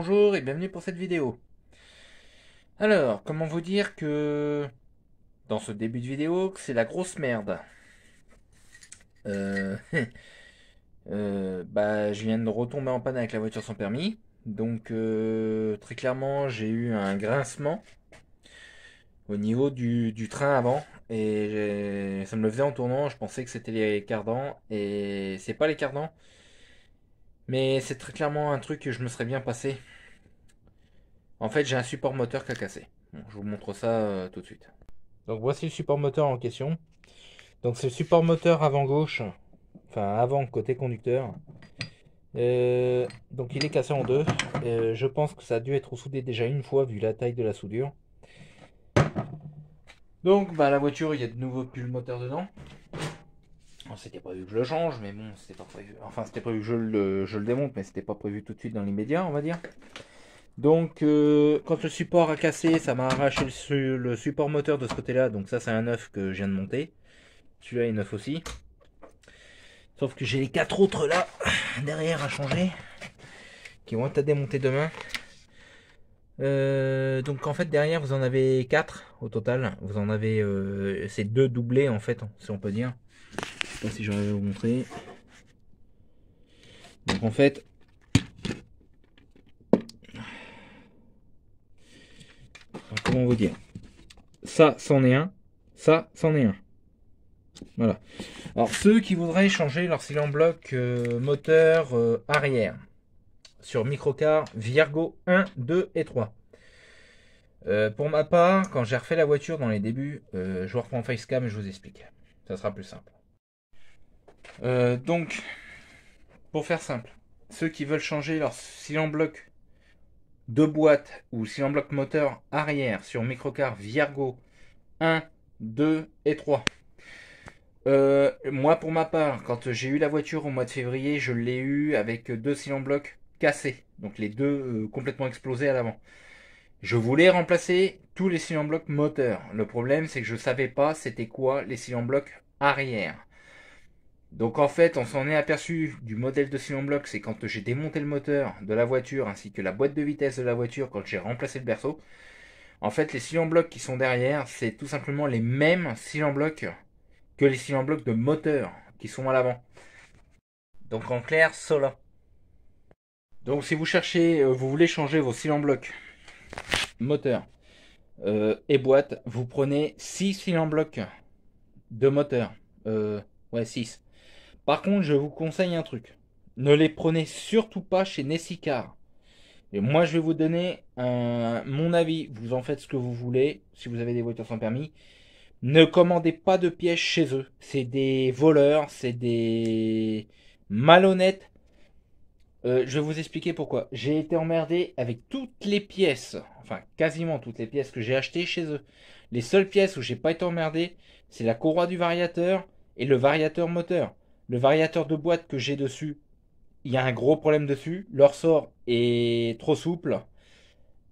Bonjour et bienvenue pour cette vidéo. Alors, comment vous dire que dans ce début de vidéo, que c'est la grosse merde. Euh, euh, bah, je viens de retomber en panne avec la voiture sans permis. Donc, euh, très clairement, j'ai eu un grincement au niveau du, du train avant. Et ça me le faisait en tournant. Je pensais que c'était les cardans. Et c'est pas les cardans. Mais c'est très clairement un truc que je me serais bien passé. En fait, j'ai un support moteur qui a cassé. je vous montre ça euh, tout de suite. Donc voici le support moteur en question. Donc c'est le support moteur avant gauche, enfin avant côté conducteur. Euh, donc il est cassé en deux. Euh, je pense que ça a dû être soudé déjà une fois vu la taille de la soudure. Donc bah, la voiture, il y a de nouveaux plus le moteur dedans. On c'était prévu que je le change, mais bon, c'était pas prévu. Enfin, c'était prévu que je le, je le démonte, mais c'était pas prévu tout de suite dans l'immédiat, on va dire. Donc, euh, quand le support a cassé, ça m'a arraché le, support moteur de ce côté-là. Donc ça, c'est un neuf que je viens de monter. Celui-là est neuf aussi. Sauf que j'ai les quatre autres là, derrière à changer, qui vont être à démonter demain. Euh, donc en fait derrière vous en avez quatre au total, vous en avez euh, ces deux doublés en fait si on peut dire. Je sais pas si j'arrive à vous montrer. Donc en fait comment vous dire Ça, c'en est un. Ça, c'en est un. Voilà. Alors, ceux qui voudraient changer leur silent bloc euh, moteur euh, arrière sur microcar Virgo 1, 2 et 3. Euh, pour ma part, quand j'ai refait la voiture dans les débuts, je vous face Facecam et je vous explique. Ça sera plus simple. donc, pour faire simple, ceux qui veulent changer leur silent bloc deux boîtes ou si bloc moteur arrière sur microcar Virgo 1, 2 et 3. Euh, moi pour ma part, quand j'ai eu la voiture au mois de février, je l'ai eu avec deux cylindres blocs cassés, donc les deux euh, complètement explosés à l'avant. Je voulais remplacer tous les cylindres blocs moteur. Le problème c'est que je ne savais pas c'était quoi les cylindres blocs arrière. Donc en fait, on s'en est aperçu du modèle de silencieux bloc, c'est quand j'ai démonté le moteur de la voiture ainsi que la boîte de vitesse de la voiture quand j'ai remplacé le berceau. En fait, les silencieux blocs qui sont derrière, c'est tout simplement les mêmes silencieux blocs que les silencieux blocs de moteur qui sont à l'avant. Donc en clair, cela. Donc si vous cherchez, euh, vous voulez changer vos silencieux blocs moteur euh, et boîte, vous prenez 6 silencieux blocs de moteur. Euh, ouais, 6. Par contre, je vous conseille un truc. Ne les prenez surtout pas chez Nessicar. Et moi, je vais vous donner mon avis. Vous en faites ce que vous voulez si vous avez des voitures sans permis. Ne commandez pas de pièces chez eux. C'est des voleurs, c'est des malhonnêtes. Euh, je vais vous expliquer pourquoi. J'ai été emmerdé avec toutes les pièces, enfin quasiment toutes les pièces que j'ai achetées chez eux. Les seules pièces où j'ai pas été emmerdé, c'est la courroie du variateur et le variateur moteur. Le variateur de boîte que j'ai dessus, il y a un gros problème dessus. Leur sort est trop souple.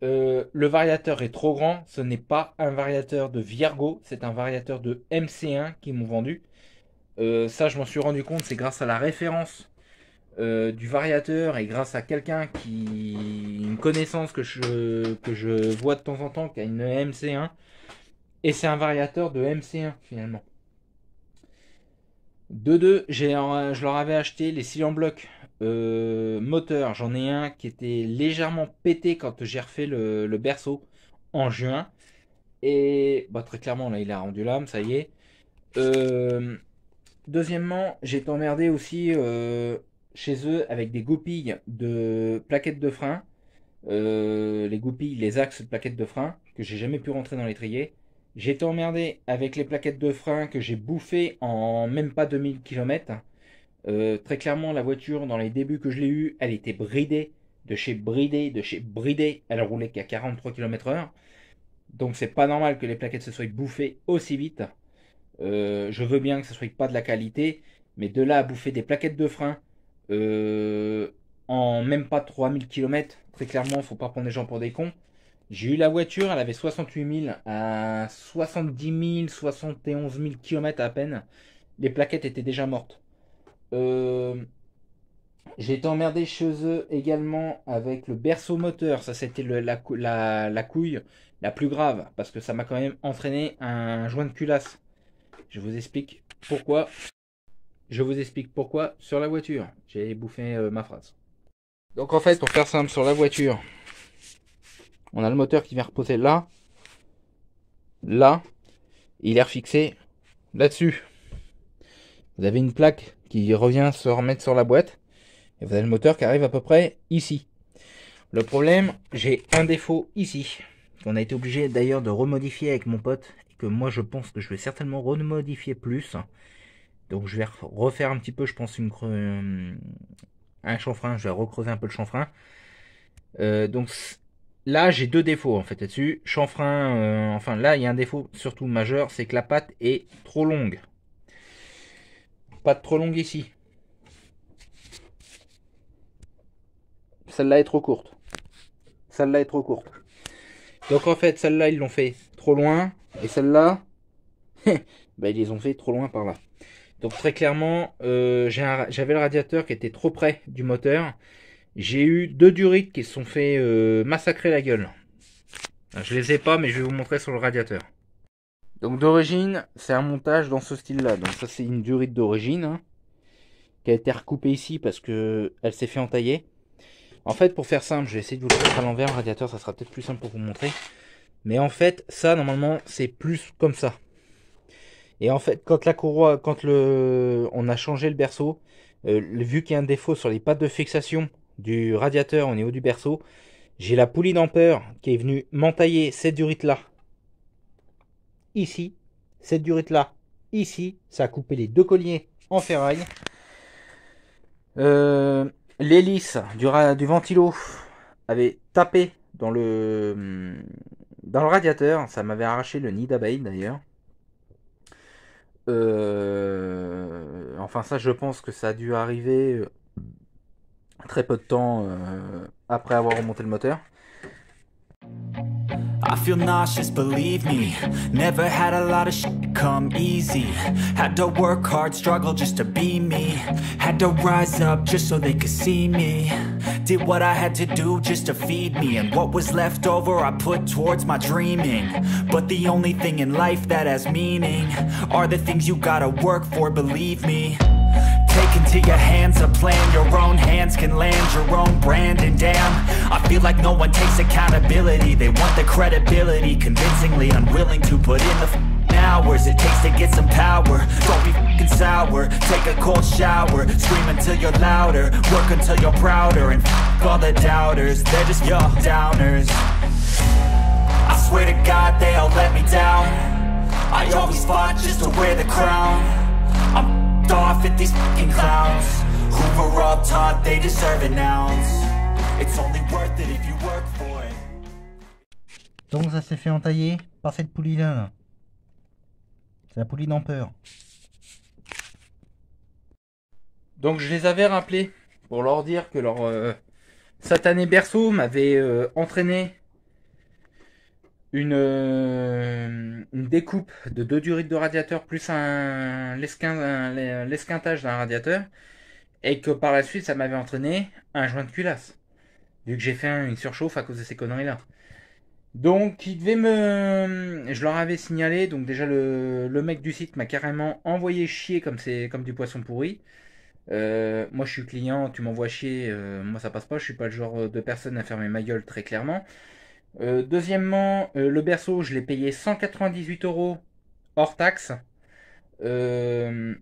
Euh, le variateur est trop grand. Ce n'est pas un variateur de Virgo, c'est un variateur de MC1 qu'ils m'ont vendu. Euh, ça, je m'en suis rendu compte, c'est grâce à la référence euh, du variateur et grâce à quelqu'un qui. une connaissance que je, que je vois de temps en temps qui a une MC1. Et c'est un variateur de MC1 finalement. Deux-deux, euh, je leur avais acheté les cylindres blocs euh, moteur. J'en ai un qui était légèrement pété quand j'ai refait le, berceau en juin. Et bah, très clairement, là, il a rendu l'âme, ça y est. Euh, deuxièmement, j'ai été emmerdé aussi euh, chez eux avec des goupilles de plaquettes de frein. les goupilles, les axes de plaquettes de frein que j'ai jamais pu rentrer dans l'étrier. J'ai été emmerdé avec les plaquettes de frein que j'ai bouffées en même pas 2000 km. Euh, très clairement, la voiture, dans les débuts que je l'ai eue, elle était bridée, de chez bridée, de chez bridée. Elle roulait qu'à 43 km/h. Donc c'est pas normal que les plaquettes se soient bouffées aussi vite. Euh, je veux bien que ce soit pas de la qualité, mais de là à bouffer des plaquettes de frein euh, en même pas 3000 km, très clairement, faut pas prendre les gens pour des cons. J'ai eu la voiture, elle avait 68 000 à 70 000, 71 000 km à peine. Les plaquettes étaient déjà mortes. Euh, j'ai été emmerdé chez eux également avec le berceau moteur. Ça, c'était la, la, la, couille la plus grave parce que ça m'a quand même entraîné un joint de culasse. Je vous explique pourquoi. Je vous explique pourquoi sur la voiture. J'ai bouffé euh, ma phrase. Donc en fait, pour faire simple sur la voiture, on a le moteur qui vient reposer là, là, il est refixé là-dessus. Vous avez une plaque qui revient se remettre sur la boîte, et vous avez le moteur qui arrive à peu près ici. Le problème, j'ai un défaut ici, qu'on a été obligé d'ailleurs de remodifier avec mon pote, et que moi je pense que je vais certainement remodifier plus. Donc je vais refaire un petit peu, je pense, une euh, un chanfrein, je vais recreuser un peu le chanfrein. Euh, donc Là, j'ai deux défauts en fait là-dessus. Chanfrein, euh, enfin là, il y a un défaut surtout majeur, c'est que la pâte est trop longue. Pâte trop longue ici. Celle-là est trop courte. Celle-là est trop courte. Donc en fait, celle-là, ils l'ont fait trop loin. Et celle-là, bah ils les ont fait trop loin par là. Donc très clairement, euh, j'avais le radiateur qui était trop près du moteur. J'ai eu deux durites qui se sont fait euh, massacrer la gueule. Ah, je les ai pas, mais je vais vous montrer sur le radiateur. Donc d'origine, c'est un montage dans ce style-là. Donc ça, c'est une durite d'origine hein, qui a été recoupée ici parce que elle s'est fait entailler. En fait, pour faire simple, je vais essayer de vous le mettre à l'envers, le radiateur, ça sera peut-être plus simple pour vous montrer. Mais en fait, ça, normalement, c'est plus comme ça. Et en fait, quand la courroie, quand le, on a changé le berceau, euh, vu qu'il y a un défaut sur les pattes de fixation du radiateur au niveau du berceau, j'ai la poulie d'ampeur qui est venue m'entailler cette durite là. Ici, cette durite là. Ici, ça a coupé les deux colliers en ferraille. Euh, l'hélice du, du ventilo avait tapé dans le, hum, dans le radiateur. Ça m'avait arraché le nid d'abeille d'ailleurs. Euh, enfin ça je pense que ça a dû arriver euh, très peu de temps euh, après avoir remonté le moteur. I feel nauseous, believe me Never had a lot of shit come easy Had to work hard, struggle just to be me Had to rise up just so they could see me Did what I had to do just to feed me And what was left over I put towards my dreaming But the only thing in life that has meaning Are the things you gotta work for, believe me take into your hands a plan Your own hands can land your own brand And damn, I feel like no one takes accountability They want the credibility, convincingly unwilling to put in the hours It takes to get some power Don't be f***ing sour Take a cold shower Scream until you're louder Work until you're prouder And f*** all the doubters They're just your downers I swear to God they all let me down I always fought just to wear the crown these they deserve It's only worth it if you work for it Donc ça s'est fait entailler par cette poulie là, C'est la poulie d'Empereur Donc je les avais rappelés pour leur dire que leur euh, satané berceau m'avait euh, entraîné euh, une, découpe de deux durites de radiateur plus un, l'esquintage d'un radiateur et que par la suite ça m'avait entraîné un joint de culasse vu que j'ai fait une surchauffe à cause de ces conneries là donc il devait me je leur avais signalé donc déjà le, mec du site m'a carrément envoyé chier comme c'est comme du poisson pourri euh, moi je suis client tu m'envoies chier euh, moi ça passe pas je suis pas le genre de personne à fermer ma gueule très clairement euh, deuxièmement, euh, le berceau, je l'ai payé 198 euros hors taxe. Euh,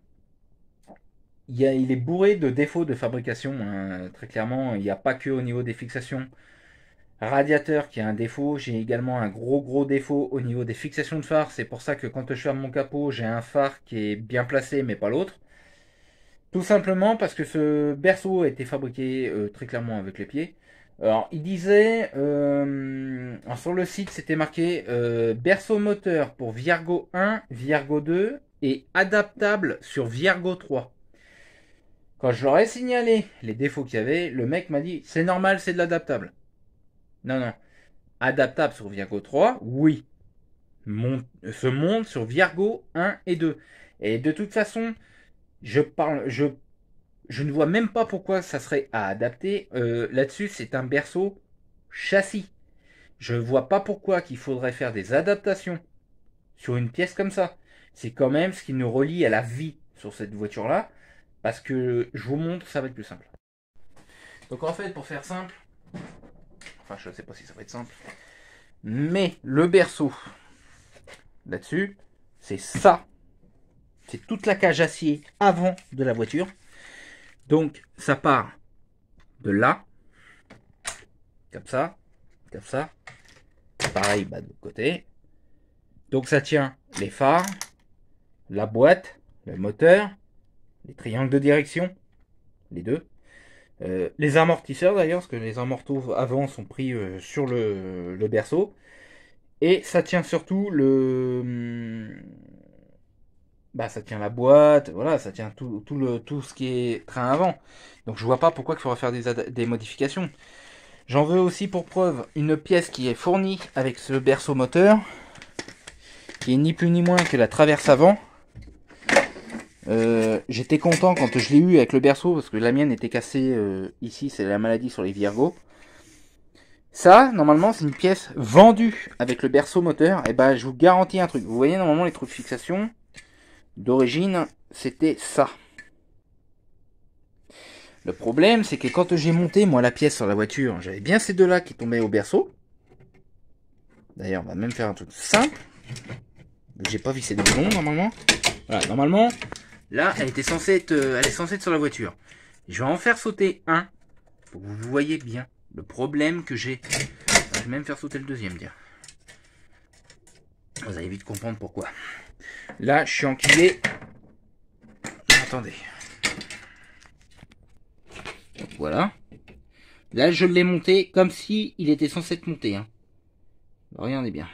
il, est bourré de défauts de fabrication, hein, très clairement. Il n'y a pas que au niveau des fixations. Radiateur qui a un défaut. J'ai également un gros gros défaut au niveau des fixations de phare. C'est pour ça que quand je ferme mon capot, j'ai un phare qui est bien placé mais pas l'autre. Tout simplement parce que ce berceau a été fabriqué très clairement avec les pieds. Alors, il disait, euh, sur le site, c'était marqué euh, berceau moteur pour Virgo 1, Virgo 2 et adaptable sur Virgo 3. Quand je leur ai signalé les défauts qu'il y avait, le mec m'a dit c'est normal, c'est de l'adaptable. Non, non. Adaptable sur Virgo 3, oui. Ce se monte sur Virgo 1 et 2. Et de toute façon, je parle, je je ne vois même pas pourquoi ça serait à adapter. Euh, là-dessus, c'est un berceau châssis. Je ne vois pas pourquoi qu'il faudrait faire des adaptations sur une pièce comme ça. C'est quand même ce qui nous relie à la vie sur cette voiture-là. Parce que je vous montre, ça va être plus simple. Donc en fait, pour faire simple, enfin je ne sais pas si ça va être simple, mais le berceau, là-dessus, c'est ça. C'est toute la cage acier avant de la voiture. Donc, ça part de là, comme ça, comme ça. Pareil, bah, de l'autre côté. Donc, ça tient les phares, la boîte, le moteur, les triangles de direction, les deux. Euh, les amortisseurs d'ailleurs, parce que les amortisseurs avant sont pris euh, sur le berceau. Et ça tient surtout le, hum, bah ça tient la boîte, voilà, ça tient tout, le, tout ce qui est train avant. Donc je vois pas pourquoi il faudra faire des, modifications. J'en veux aussi pour preuve une pièce qui est fournie avec ce berceau moteur, qui est ni plus ni moins que la traverse avant. Euh, j'étais content quand je l'ai eu avec le berceau, parce que la mienne était cassée euh, ici, c'est la maladie sur les Virgo. Ça, normalement, c'est une pièce vendue avec le berceau moteur. Et eh ben, je vous garantis un truc. Vous voyez, normalement, les trucs de fixation, d'origine, c'était ça. Le problème, c'est que quand j'ai monté, moi, la pièce sur la voiture, j'avais bien ces deux-là qui tombaient au berceau. D'ailleurs, on va même faire un truc simple. J'ai pas vissé de boulons, normalement. Voilà, normalement, là, elle était censée être, euh, elle est censée être sur la voiture. Je vais en faire sauter un, vous voyez bien le problème que j'ai. Je vais même faire sauter le deuxième, dire. Vous allez vite comprendre pourquoi. Là, je suis enculé. Attendez. voilà. Là, je l'ai monté comme si il était censé être monté. Hein. rien Regardez bien.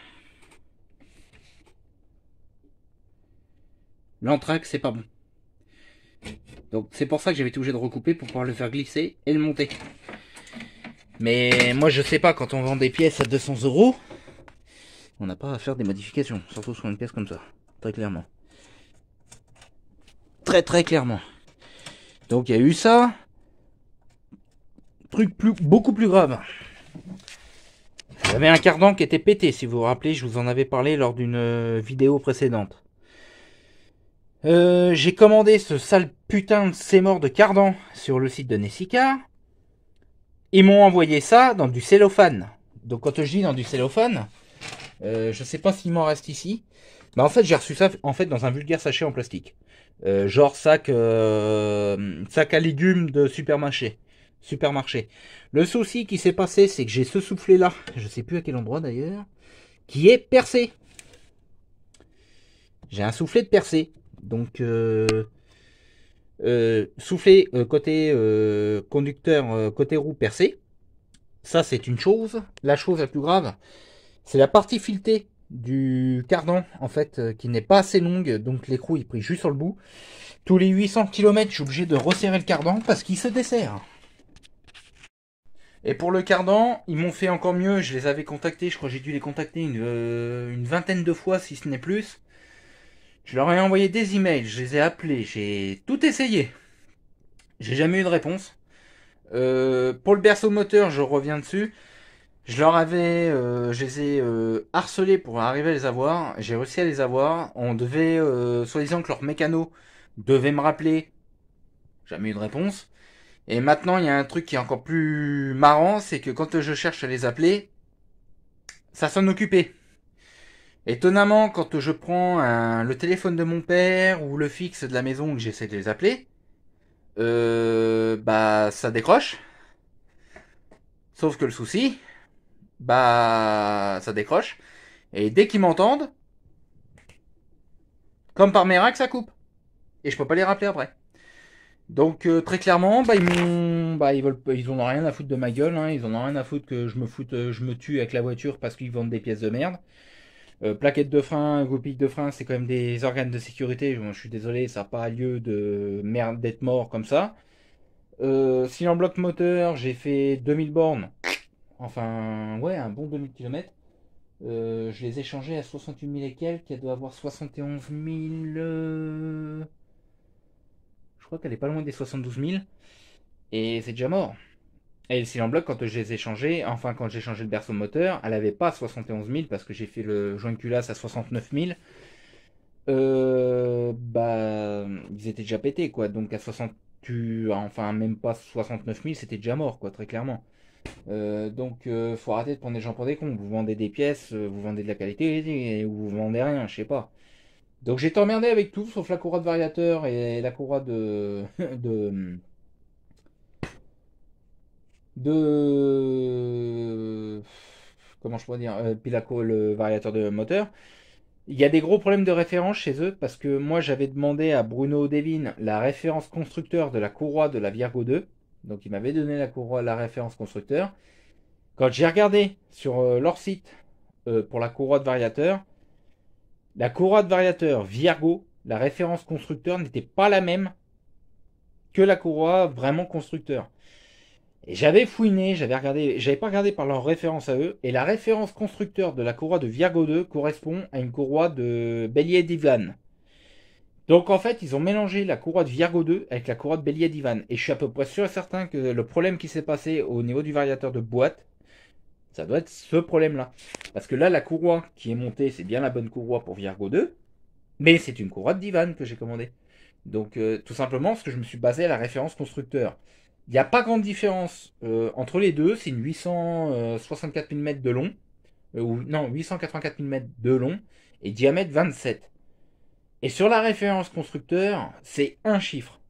L'entraque, c'est pas bon. Donc c'est pour ça que j'avais été obligé de recouper pour pouvoir le faire glisser et le monter. Mais moi je sais pas, quand on vend des pièces à 200 euros, on n'a pas à faire des modifications, surtout sur une pièce comme ça. Très clairement. Très très clairement. Donc il y a eu ça. Truc plus, beaucoup plus grave. J'avais un cardan qui était pété, si vous vous rappelez, je vous en avais parlé lors d'une euh, vidéo précédente. Euh, j'ai commandé ce sale putain de mort de cardan sur le site de Nessica. Ils m'ont envoyé ça dans du cellophane. Donc quand je dis dans du cellophane, je euh, je sais pas s'il m'en reste ici. Bah, en fait j'ai reçu ça en fait dans un vulgaire sachet en plastique, euh, genre sac euh, sac à légumes de supermarché. Supermarché. Le souci qui s'est passé c'est que j'ai ce soufflet là, je sais plus à quel endroit d'ailleurs, qui est percé. J'ai un soufflet de percé, donc euh, euh, soufflet côté conducteur côté roue percé. Ça c'est une chose. La chose la plus grave, c'est la partie filetée du cardan en fait euh, qui n'est pas assez longue donc l'écrou il pris juste sur le bout tous les 800 km je suis obligé de resserrer le cardan parce qu'il se dessert et pour le cardan ils m'ont fait encore mieux je les avais contactés je crois j'ai dû les contacter euh, une, vingtaine de fois si ce n'est plus je leur ai envoyé des emails je les ai appelés j'ai tout essayé j'ai jamais eu de réponse euh, pour le berceau moteur je reviens dessus je leur avais, euh, je les ai euh, harcelés pour arriver à les avoir. J'ai réussi à les avoir. On devait, euh, soi-disant que leur mécano devait me rappeler. Jamais eu de réponse. Et maintenant, il y a un truc qui est encore plus marrant, c'est que quand je cherche à les appeler, ça s'en occupé. Étonnamment, quand je prends le téléphone de mon père ou le fixe de la maison que j'essaie de les appeler, euh, bah ça décroche. Sauf que le souci, bah ça décroche. Et dès qu'ils m'entendent, comme par miracle, ça coupe. Et je peux pas les rappeler après. Donc euh, très clairement, bah, ils m'ont, bah, ils veulent, ils ont rien à foutre de ma gueule. Hein. Ils ont rien à foutre que je me foute, euh, je me tue avec la voiture parce qu'ils vendent des pièces de merde. Euh, plaquettes de frein, goupilles de frein, c'est quand même des organes de sécurité. je suis désolé, ça n'a pas lieu de merde d'être mort comme ça. Euh, si bloc moteur, j'ai fait 2000 bornes enfin ouais, un bon 2000 km. Euh, je les ai changés à 68 000 et quelques, elle doit avoir 71 000. Euh, je crois qu'elle est pas loin des 72 000. Et c'est déjà mort. Et le Silent Block, quand je les ai changés, enfin quand j'ai changé le berceau moteur, elle n'avait pas 71 000 parce que j'ai fait le joint de culasse à 69 000. Euh, bah, ils étaient déjà pétés quoi. Donc à 60, enfin même pas 69 000, c'était déjà mort quoi, très clairement. Euh, donc, il euh, faut arrêter de prendre des gens pour des cons. Vous vendez des pièces, euh, vous vendez de la qualité, ou vous vendez rien, je sais pas. Donc, j'ai emmerdé avec tout, sauf la courroie de variateur et la courroie de. de. comment je pourrais dire Pilaco Puis le variateur de moteur. Il y a des gros problèmes de référence chez eux parce que moi j'avais demandé à Bruno Devin la référence constructeur de la courroie de la Virgo 2 donc il m'avait donné la, courroie, la référence constructeur. Quand j'ai regardé sur euh, leur site euh, pour la courroie de variateur, la courroie de variateur Virgo, la référence constructeur n'était pas la même que la courroie vraiment constructeur. Et j'avais fouiné, j'avais regardé, j'avais pas regardé par leur référence à eux, et la référence constructeur de la courroie de Virgo 2 correspond à une courroie de Bélier d'Ivlan. Donc en fait, ils ont mélangé la courroie de Virgo 2 avec la courroie de bélier d'Ivan. Et je suis à peu près sûr et certain que le problème qui s'est passé au niveau du variateur de boîte, ça doit être ce problème-là. Parce que là, la courroie qui est montée, c'est bien la bonne courroie pour Virgo 2, mais c'est une courroie de d'Ivan que j'ai commandée. Donc euh, tout simplement, parce que je me suis basé à la référence constructeur. Il n'y a pas grande différence euh, entre les deux, c'est une 864 euh, mm de long, ou non, 884 mm de long, et diamètre 27. Et sur la référence constructeur, c'est un chiffre.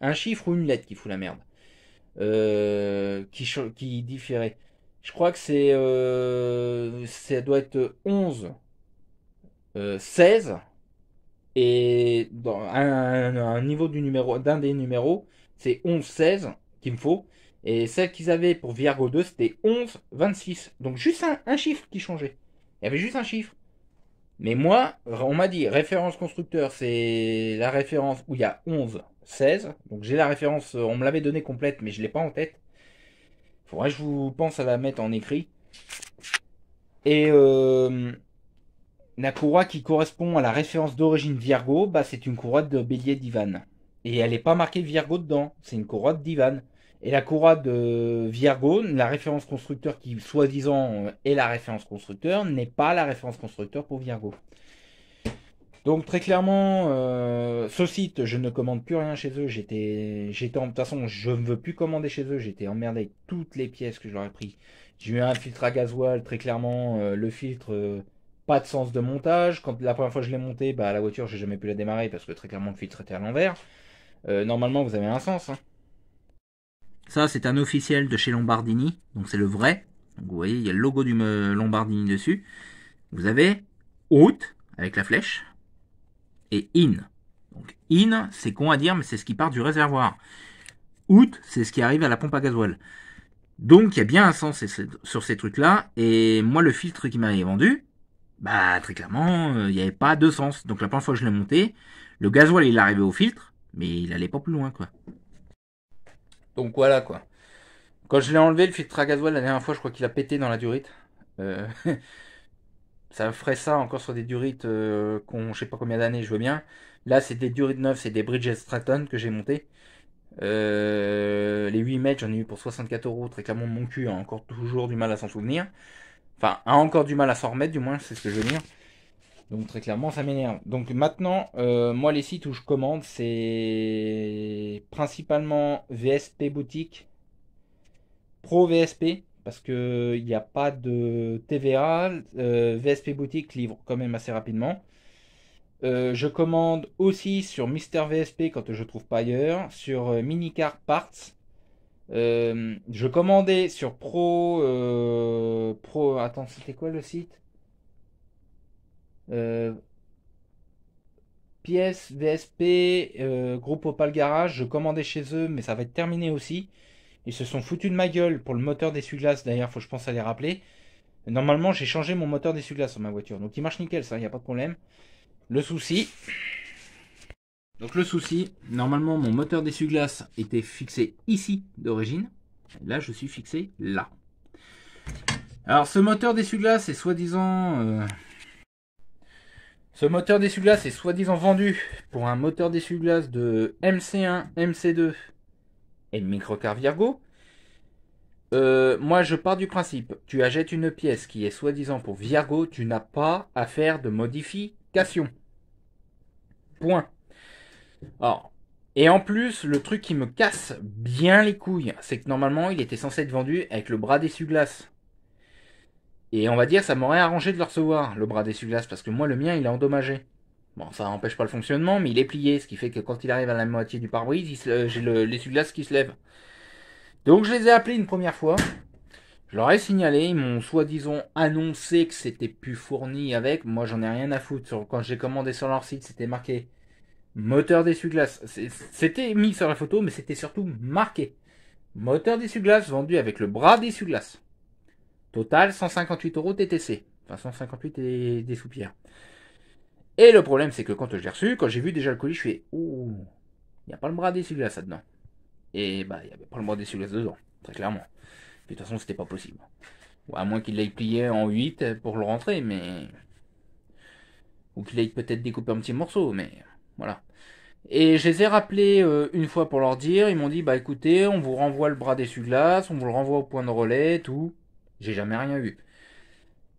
Un chiffre ou une lettre qui fout la merde. Euh, qui, qui différait. Je crois que c'est. Euh, ça doit être 11, 16. Euh, et dans un, niveau du numéro, d'un des numéros, c'est 11, 16 qu'il me faut. Et celle qu'ils avaient pour Virgo 2, c'était 11, 26. Donc juste un chiffre qui changeait. Il y avait juste un chiffre. Mais moi, on m'a dit référence constructeur, c'est la référence où il y a 11, 16. Donc j'ai la référence, euh, on me l'avait donnée complète, mais je l'ai pas en tête. Il Faudrait que je vous pense à la mettre en écrit. Et euh, la courroie qui correspond à la référence d'origine Virgo, bah, c'est une courroie de bélier d'Ivan. Et elle n'est pas marquée Virgo dedans, c'est une courroie d'Ivan. Et la courroie de Virgo, la référence constructeur qui soi-disant euh, est la référence constructeur, n'est pas la référence constructeur pour Virgo. Donc très clairement, euh, ce site, je ne commande plus rien chez eux. J'étais, j'étais en, de toute façon, je ne veux plus commander chez eux. J'étais emmerdé avec toutes les pièces que je leur ai pris. J'ai eu un filtre à gasoil, très clairement, euh, le filtre, pas de sens de montage. Quand la première fois que je l'ai monté, bah la voiture, j'ai jamais pu la démarrer parce que très clairement le filtre était à l'envers. normalement, vous avez un sens. Hein. Ça, c'est un officiel de chez Lombardini, donc c'est le vrai. vous voyez, il y a le logo du euh, Lombardini dessus. Vous avez out avec la flèche et in. Donc in, c'est con à dire, mais c'est ce qui part du réservoir. Out, c'est ce qui arrive à la pompe à gasoil. Donc il y a bien un sens sur ces trucs-là. Et moi, le filtre qui m'avait vendu, bah très clairement, euh, il n'y avait pas de sens. Donc la première fois que je l'ai monté, le gasoil il arrivait au filtre, mais il n'allait pas plus loin quoi. Donc voilà quoi. Quand je l'ai enlevé, le filtre à gasoil, la dernière fois, je crois qu'il a pété dans la durite. Euh, ça ferait ça encore sur des durites euh, qu'on, je sais pas combien d'années, je veux bien. Là, c'est des durites neuves, c'est des Bridges Stratton que j'ai monté. Euh, les 8 mètres, j'en ai eu pour 64 euros. Très clairement, mon cul a encore toujours du mal à s'en souvenir. Enfin, a encore du mal à s'en remettre, du moins, c'est ce que je veux dire. Donc très clairement, ça m'énerve. Donc maintenant, euh, moi les sites où je commande, c'est principalement VSP boutique, Pro VSP, parce que il n'y a pas de TVA. Euh, VSP boutique livre quand même assez rapidement. Euh, je commande aussi sur Mister VSP quand je trouve pas ailleurs, sur Minicar Parts. je commandais sur Pro Pro. Attends, c'était quoi le site euh, pièce, VSP, euh, groupe Opal Garage, je commandais chez eux, mais ça va être terminé aussi. Ils se sont foutus de ma gueule pour le moteur d'essuie-glace, d'ailleurs, faut que je pense à les rappeler. Normalement, j'ai changé mon moteur d'essuie-glace sur ma voiture, donc il marche nickel, ça, il n'y a pas de problème. Le souci. Donc le souci, normalement, mon moteur d'essuie-glace était fixé ici d'origine. Là, je suis fixé là. Alors, ce moteur d'essuie-glace est soi-disant. Euh, ce moteur d'essuie-glace est soi-disant vendu pour un moteur d'essuie-glace de MC1, MC2 et le microcar Virgo. Euh, moi, je pars du principe, tu achètes une pièce qui est soi-disant pour Virgo, tu n'as pas à faire de modification. Point. Alors, et en plus, le truc qui me casse bien les couilles, c'est que normalement, il était censé être vendu avec le bras d'essuie-glace. Et on va dire, ça m'aurait arrangé de le recevoir, le bras d'essuie-glace, parce que moi, le mien, il est endommagé. Bon, ça n'empêche pas le fonctionnement, mais il est plié, ce qui fait que quand il arrive à la moitié du pare-brise, j'ai l'essuie-glace qui se lève. Donc, je les ai appelés une première fois. Je leur ai signalé, ils m'ont soi-disant annoncé que c'était plus fourni avec. Moi, j'en ai rien à foutre. quand j'ai commandé sur leur site, c'était marqué moteur d'essuie-glace. C'était mis sur la photo, mais c'était surtout marqué moteur d'essuie-glace vendu avec le bras d'essuie-glace. Total 158 euros TTC. Enfin 158 et des soupières. Et le problème c'est que quand je l'ai reçu, quand j'ai vu déjà le colis, je fais Ouh, il n'y a pas le bras glace là dedans. Et bah il n'y avait pas le bras sous glace dedans, très clairement. de toute façon c'était pas possible. Ou à moins qu'il l'ait plié en 8 pour le rentrer, mais. Ou qu'il ait peut-être découpé en petit morceau, mais voilà. Et je les ai rappelés euh, une fois pour leur dire, ils m'ont dit bah écoutez, on vous renvoie le bras des glace on vous le renvoie au point de relais, tout. J'ai jamais rien eu.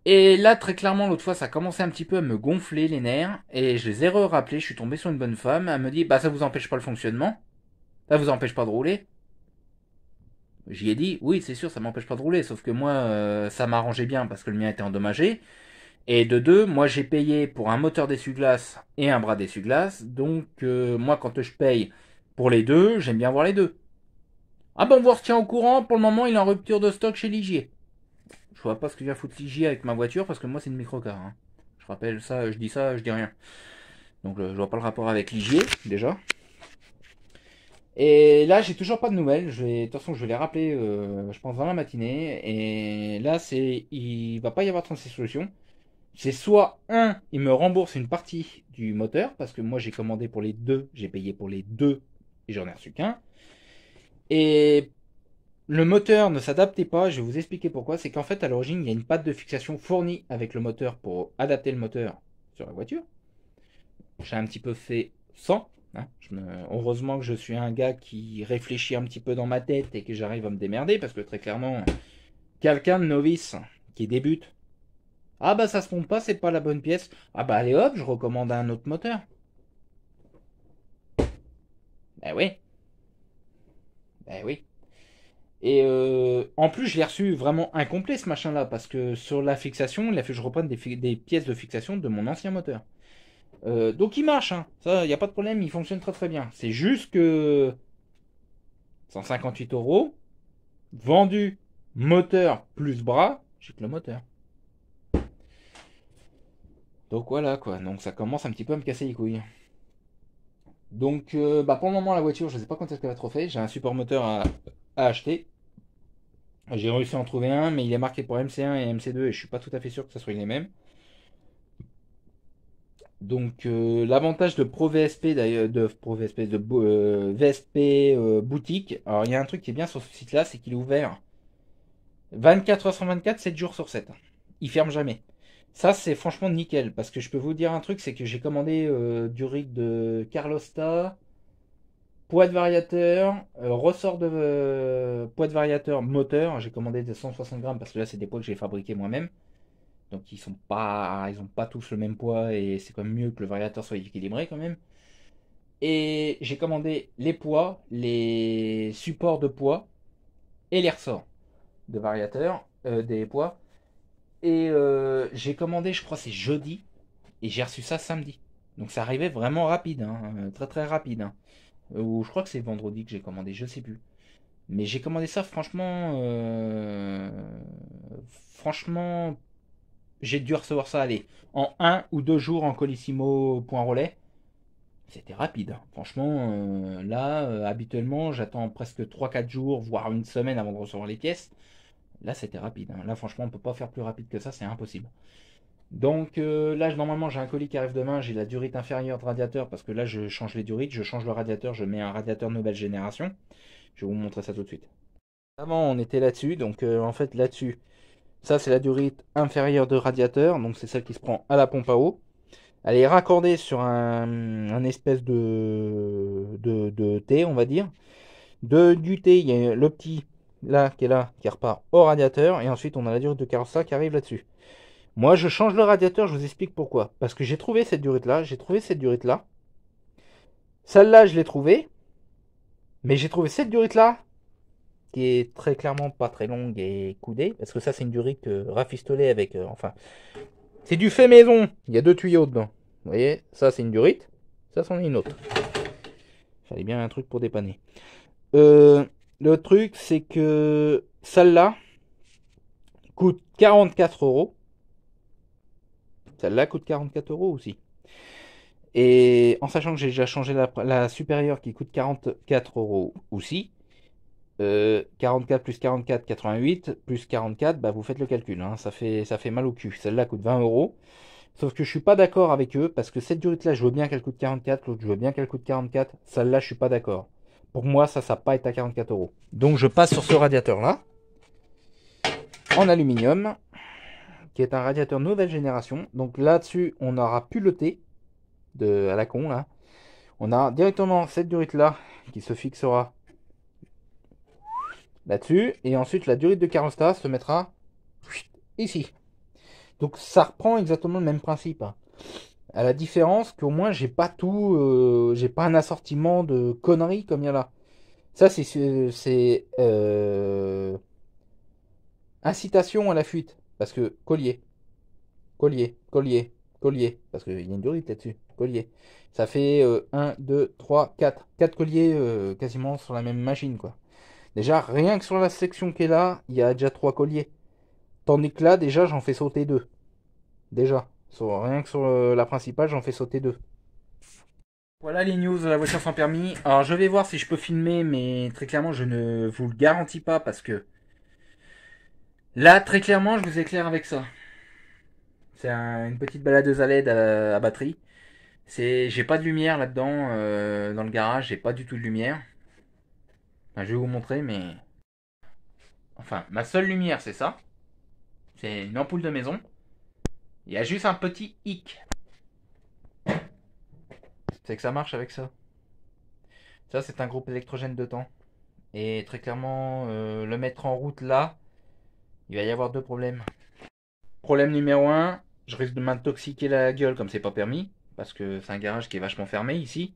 Et là, très clairement, l'autre fois, ça commençait un petit peu à me gonfler les nerfs, et je les ai rappelés je suis tombé sur une bonne femme, elle me dit, bah ça vous empêche pas le fonctionnement Ça vous empêche pas de rouler J'y ai dit, oui, c'est sûr, ça m'empêche pas de rouler, sauf que moi, euh, ça m'arrangeait bien parce que le mien était endommagé. Et de deux, moi j'ai payé pour un moteur d'essuie-glace et un bras d'essuie-glace, donc euh, moi quand je paye pour les deux, j'aime bien voir les deux. Ah ben, on vous retient au courant, pour le moment il est en rupture de stock chez Ligier. Je vois pas ce que vient foutre Ligier avec ma voiture parce que moi c'est une microcar. car hein. Je rappelle ça, je dis ça, je dis rien. Donc je vois pas le rapport avec Ligier déjà. Et là, j'ai toujours pas de nouvelles. de toute façon, je vais les rappeler, euh, je pense, dans la matinée. Et là, c'est, il va pas y avoir de solutions. C'est soit un, il me rembourse une partie du moteur parce que moi j'ai commandé pour les deux, j'ai payé pour les deux et j'en ai reçu qu'un. Et le moteur ne s'adaptait pas, je vais vous expliquer pourquoi. C'est qu'en fait, à l'origine, il y a une patte de fixation fournie avec le moteur pour adapter le moteur sur la voiture. J'ai un petit peu fait sans. Hein. Heureusement que je suis un gars qui réfléchit un petit peu dans ma tête et que j'arrive à me démerder parce que très clairement, quelqu'un de novice qui débute, ah bah ça se trompe pas, c'est pas la bonne pièce. Ah bah allez hop, je recommande un autre moteur. Ben oui. Ben oui. Et euh, en plus, je l'ai reçu vraiment incomplet ce machin-là, parce que sur la fixation, il a fait que je reprenne des, pièces de fixation de mon ancien moteur. Euh, donc il marche, hein. ça, il n'y a pas de problème, il fonctionne très très bien. C'est juste que 158 euros, vendu moteur plus bras, j'ai que le moteur. Donc voilà quoi, donc ça commence un petit peu à me casser les couilles. Donc euh, bah, pour le moment la voiture, je ne sais pas quand est-ce qu'elle va trop faire. j'ai un support moteur à acheter. J'ai réussi à en trouver un, mais il est marqué pour MC1 et MC2 et je suis pas tout à fait sûr que ce soit les mêmes. Donc euh, l'avantage de Pro VSP d'ailleurs de Pro VSP de euh, VSP euh, boutique. Alors il y a un truc qui est bien sur ce site là, c'est qu'il est ouvert 24 h 24, 7 jours sur 7. Il ferme jamais. Ça c'est franchement nickel parce que je peux vous dire un truc, c'est que j'ai commandé du rig de Carlosta, Poids de variateur, euh, ressort de euh, poids de variateur, moteur. J'ai commandé des 160 grammes parce que là, c'est des poids que j'ai fabriqués moi-même. Donc, ils sont pas, ils ont pas tous le même poids et c'est quand même mieux que le variateur soit équilibré quand même. Et j'ai commandé les poids, les supports de poids et les ressorts de variateur, euh, des poids. Et j'ai commandé, je crois, c'est jeudi et j'ai reçu ça samedi. Donc, ça arrivait vraiment rapide, hein, très très rapide. Hein. Ou je crois que c'est vendredi que j'ai commandé, je sais plus. Mais j'ai commandé ça franchement. Euh, franchement. J'ai dû recevoir ça, allez, en un ou deux jours en colissimo point relais. C'était rapide. Hein. Franchement, euh, là, euh, habituellement, j'attends presque 3-4 jours, voire une semaine avant de recevoir les pièces. Là, c'était rapide. Hein. Là, franchement, on ne peut pas faire plus rapide que ça, c'est impossible. Donc euh, là, normalement, j'ai un colis qui arrive demain, j'ai la durite inférieure de radiateur, parce que là, je change les durites, je change le radiateur, je mets un radiateur nouvelle génération. Je vais vous montrer ça tout de suite. Avant, on était là-dessus, donc euh, en fait, là-dessus, ça, c'est la durite inférieure de radiateur, donc c'est celle qui se prend à la pompe à eau. Elle est raccordée sur un, espèce de, de, T, on va dire. De, du T, il y a le petit, là, qui est là, qui repart au radiateur, et ensuite, on a la durite de carrossage qui arrive là-dessus. Moi, je change le radiateur, je vous explique pourquoi. Parce que j'ai trouvé cette durite-là, j'ai trouvé cette durite-là. Celle-là, je l'ai trouvée. Mais j'ai trouvé cette durite-là, qui est très clairement pas très longue et coudée. Parce que ça, c'est une durite euh, rafistolée avec... Euh, enfin, c'est du fait maison. Il y a deux tuyaux dedans. Vous voyez, ça, c'est une durite. Ça, c'en est une autre. Fallait bien un truc pour dépanner. Euh, le truc, c'est que celle-là coûte 44 euros. Là coûte 44 euros aussi. Et en sachant que j'ai déjà changé la, supérieure qui coûte 44 euros aussi, 44 euh, plus 44, 88, plus 44, bah vous faites le calcul, hein. ça, fait, ça fait mal au cul. Celle-là coûte 20 euros. Sauf que je suis pas d'accord avec eux parce que cette durite-là, je veux bien qu'elle coûte 44, l'autre, je veux bien qu'elle coûte 44. Celle-là, je suis pas d'accord. Pour moi, ça, ça pas être à 44 euros. Donc je passe sur ce radiateur-là en aluminium qui est un radiateur nouvelle génération. Donc là-dessus, on aura pu le de à la con là. On a directement cette durite là qui se fixera là-dessus. Et ensuite, la durite de Carosta se mettra ici. Donc ça reprend exactement le même principe. Hein. À la différence qu'au moins, j'ai pas tout, euh, j'ai pas un assortiment de conneries comme il y a là. Ça, c'est euh, incitation à la fuite. Parce que collier, collier, collier, collier. Parce qu'il y a une durite là-dessus. Collier. Ça fait 1, 2, 3, 4. 4 colliers euh, quasiment sur la même machine, quoi. Déjà, rien que sur la section qui est là, il y a déjà 3 colliers. Tandis que là, déjà, j'en fais sauter 2. Déjà. rien que sur euh, la principale, j'en fais sauter 2. Voilà les news de la voiture sans permis. Alors je vais voir si je peux filmer, mais très clairement je ne vous le garantis pas parce que Là, très clairement, je vous éclaire avec ça. C'est une petite baladeuse à LED euh, à, batterie. C'est, j'ai pas de lumière là-dedans, euh, dans le garage, j'ai pas du tout de lumière. je vais vous montrer, mais. Enfin, ma seule lumière, c'est ça. C'est une ampoule de maison. Il y a juste un petit hic. C'est que ça marche avec ça. Ça, c'est un groupe électrogène de temps. Et très clairement, euh, le mettre en route là, il va y avoir deux problèmes. Problème numéro un, je risque de m'intoxiquer la gueule comme c'est pas permis, parce que c'est un garage qui est vachement fermé ici,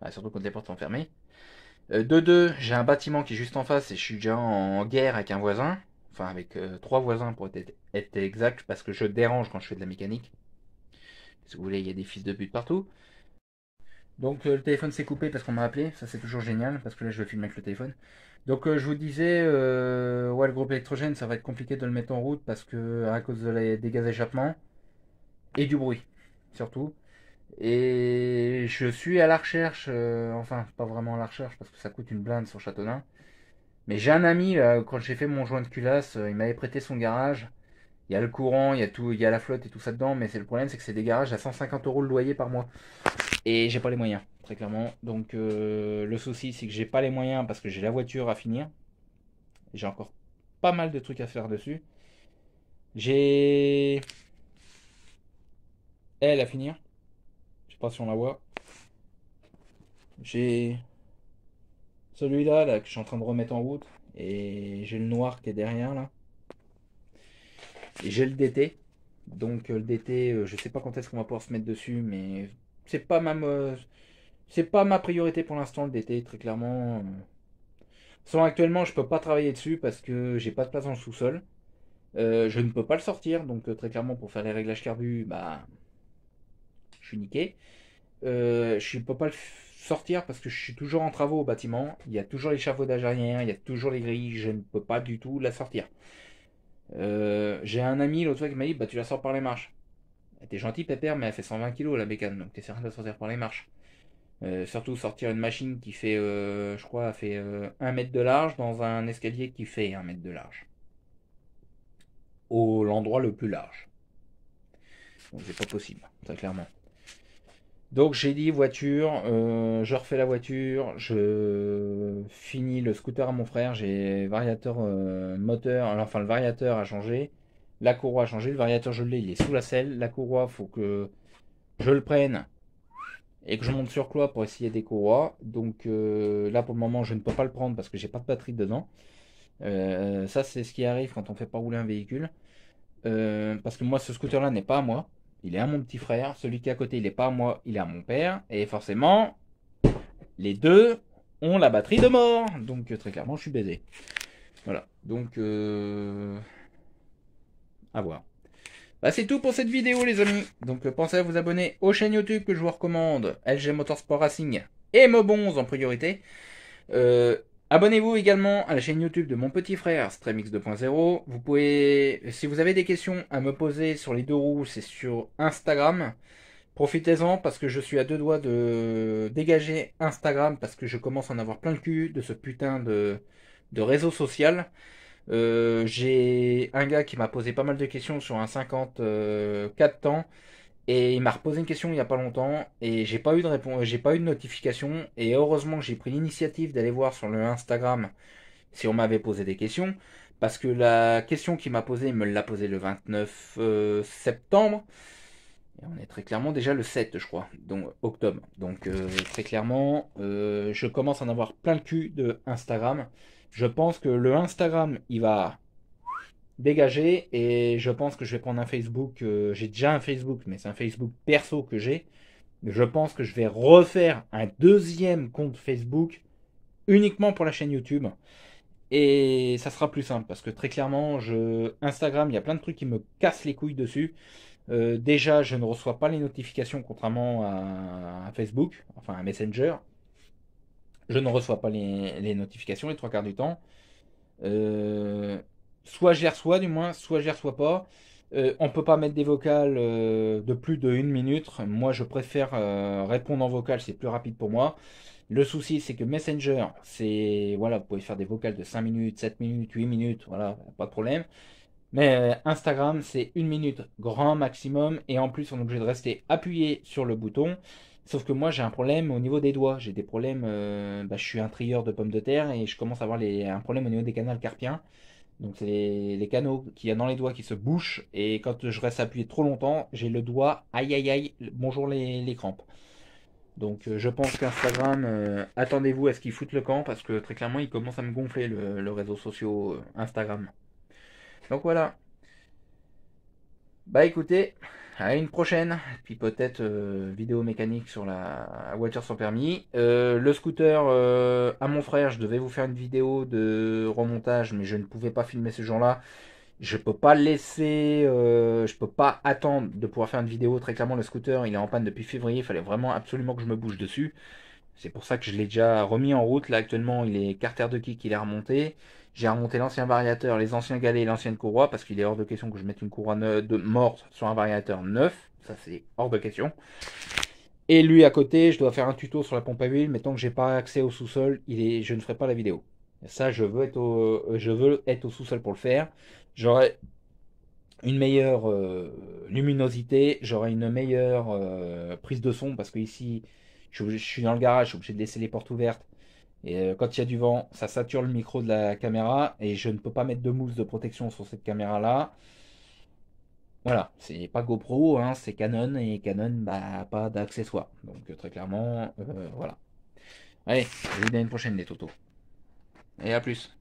bah, surtout quand les portes sont fermées. Euh, deux, j'ai un bâtiment qui est juste en face et je suis déjà en guerre avec un voisin, enfin avec euh, trois voisins pour être, exact, parce que je dérange quand je fais de la mécanique. Si vous voulez, il y a des fils de pute partout. Donc euh, le téléphone s'est coupé parce qu'on m'a appelé, ça c'est toujours génial, parce que là je vais filmer avec le téléphone. Donc euh, je vous disais, euh, le groupe électrogène, ça va être compliqué de le mettre en route parce que hein, à cause des gaz d'échappement et du bruit surtout. Et je suis à la recherche, euh, enfin pas vraiment à la recherche parce que ça coûte une blinde sur Châteaudun. Mais j'ai un ami quand j'ai fait mon joint de culasse, il m'avait prêté son garage. Il y a le courant, il y a tout, il y a la flotte et tout ça dedans, mais c'est le problème, c'est que c'est des garages à 150 euros le loyer par mois. Et j'ai pas les moyens, très clairement. Donc euh, le souci, c'est que j'ai pas les moyens parce que j'ai la voiture à finir. J'ai encore pas mal de trucs à faire dessus. J'ai elle à finir. Je sais pas si on la voit. J'ai celui-là là que je suis en train de remettre en route et j'ai le noir qui est derrière là. Et j'ai le DT. Donc euh, le DT, euh, je sais pas quand est-ce qu'on va pouvoir se mettre dessus, mais c'est pas ma c'est pas ma priorité pour l'instant le DT très clairement. Sans actuellement je peux pas travailler dessus parce que j'ai pas de place dans le sous-sol. Euh, je ne peux pas le sortir donc euh, très clairement pour faire les réglages carbu bah je suis niqué. Euh, je ne peux pas le sortir parce que je suis toujours en travaux au bâtiment. Il y a toujours l'échafaudage arrière, il y a toujours les grilles. Je ne peux pas du tout la sortir. j'ai un ami l'autre fois qui m'a dit bah tu la sors par les marches. T'es gentil Pépère, mais elle fait 120 kg la bécane, donc t'es certain de sortir par les marches. Euh, surtout sortir une machine qui fait, euh, je crois, fait 1 euh, mètre de large dans un escalier qui fait un mètre de large. Au l'endroit le plus large. Donc c'est pas possible, très clairement. Donc j'ai dit voiture, je refais la voiture, je finis le scooter à mon frère, j'ai variateur moteur, enfin le variateur a changé. La courroie a changé, le variateur je l'ai, il est sous la selle. La courroie, il faut que je le prenne et que je monte sur cloît pour essayer des courroies. Donc euh, là pour le moment je ne peux pas le prendre parce que j'ai pas de batterie dedans. Euh, ça c'est ce qui arrive quand on fait pas rouler un véhicule. Euh, parce que moi ce scooter là n'est pas à moi. Il est à mon petit frère. Celui qui est à côté il n'est pas à moi, il est à mon père. Et forcément les deux ont la batterie de mort. Donc très clairement je suis baisé. Voilà. Donc bah, c'est tout pour cette vidéo, les amis. Donc, euh, pensez à vous abonner aux chaînes YouTube que je vous recommande LG Motorsport Racing et Mobonze en priorité. Euh, abonnez-vous également à la chaîne YouTube de mon petit frère Streamix 2.0. Vous pouvez, si vous avez des questions à me poser sur les deux roues, c'est sur Instagram. Profitez-en parce que je suis à deux doigts de dégager Instagram parce que je commence à en avoir plein le cul de ce putain de, de réseau social. Euh, j'ai un gars qui m'a posé pas mal de questions sur un 54 temps euh, et il m'a reposé une question il n'y a pas longtemps et j'ai pas eu de réponse, j'ai pas eu de notification et heureusement j'ai pris l'initiative d'aller voir sur le Instagram si on m'avait posé des questions parce que la question qu'il m'a posée, il me l'a posée le 29 euh, septembre. Et on est très clairement déjà le 7, je crois, donc octobre. Donc très clairement, je commence à en avoir plein le cul de Instagram je pense que le Instagram, il va dégager et je pense que je vais prendre un Facebook. Euh, j'ai déjà un Facebook, mais c'est un Facebook perso que j'ai. Je pense que je vais refaire un deuxième compte Facebook uniquement pour la chaîne YouTube. Et ça sera plus simple parce que très clairement, je... Instagram, il y a plein de trucs qui me cassent les couilles dessus. Euh, déjà, je ne reçois pas les notifications contrairement à, à Facebook, enfin à Messenger je ne reçois pas les, notifications les trois quarts du temps. Euh, soit j'y reçois du moins, soit j'y reçois pas. On euh, on peut pas mettre des vocales euh, de plus de une minute. Moi, je préfère répondre en vocal, c'est plus rapide pour moi. Le souci, c'est que Messenger, c'est voilà, vous pouvez faire des vocales de 5 minutes, 7 minutes, 8 minutes, voilà, pas de problème. Mais Instagram, c'est une minute grand maximum, et en plus, on est obligé de rester appuyé sur le bouton. Sauf que moi, j'ai un problème au niveau des doigts. J'ai des problèmes. Euh, bah, je suis un trieur de pommes de terre et je commence à avoir un problème au niveau des canaux carpiens. Donc, c'est les, canaux qu'il y a dans les doigts qui se bouchent. Et quand je reste appuyé trop longtemps, j'ai le doigt. Aïe, aïe, aïe. Bonjour les, crampes. Donc, euh, je pense qu'Instagram, euh, attendez-vous à ce qu'ils foutent le camp parce que très clairement, il commence à me gonfler le, réseau social Instagram. Donc, voilà. Bah, écoutez à une prochaine, puis peut-être euh, vidéo mécanique sur la voiture sans permis. Euh, le scooter euh, à mon frère, je devais vous faire une vidéo de remontage, mais je ne pouvais pas filmer ce genre là Je peux pas laisser, je peux pas attendre de pouvoir faire une vidéo. Très clairement, le scooter, il est en panne depuis février. Il fallait vraiment absolument que je me bouge dessus. C'est pour ça que je l'ai déjà remis en route. Là, actuellement, il est carter de kick, il est remonté. J'ai remonté l'ancien variateur, les anciens galets et l'ancienne courroie, parce qu'il est hors de question que je mette une courroie de morte sur un variateur neuf. Ça, c'est hors de question. Et lui, à côté, je dois faire un tuto sur la pompe à huile, mais tant que j'ai pas accès au sous-sol, il est... je ne ferai pas la vidéo. Ça, je veux être au, euh, je veux être au sous-sol pour le faire. J'aurai une meilleure euh, luminosité, j'aurai une meilleure euh, prise de son, parce que ici, je suis dans le garage, je suis obligé de laisser les portes ouvertes et euh, quand il y a du vent, ça sature le micro de la caméra et je ne peux pas mettre de mousse de protection sur cette caméra-là. Voilà, c'est pas GoPro, hein, c'est Canon et Canon, bah, pas d'accessoires. Donc euh, très clairement, euh, voilà. Allez, une prochaine les Toto. Et à plus.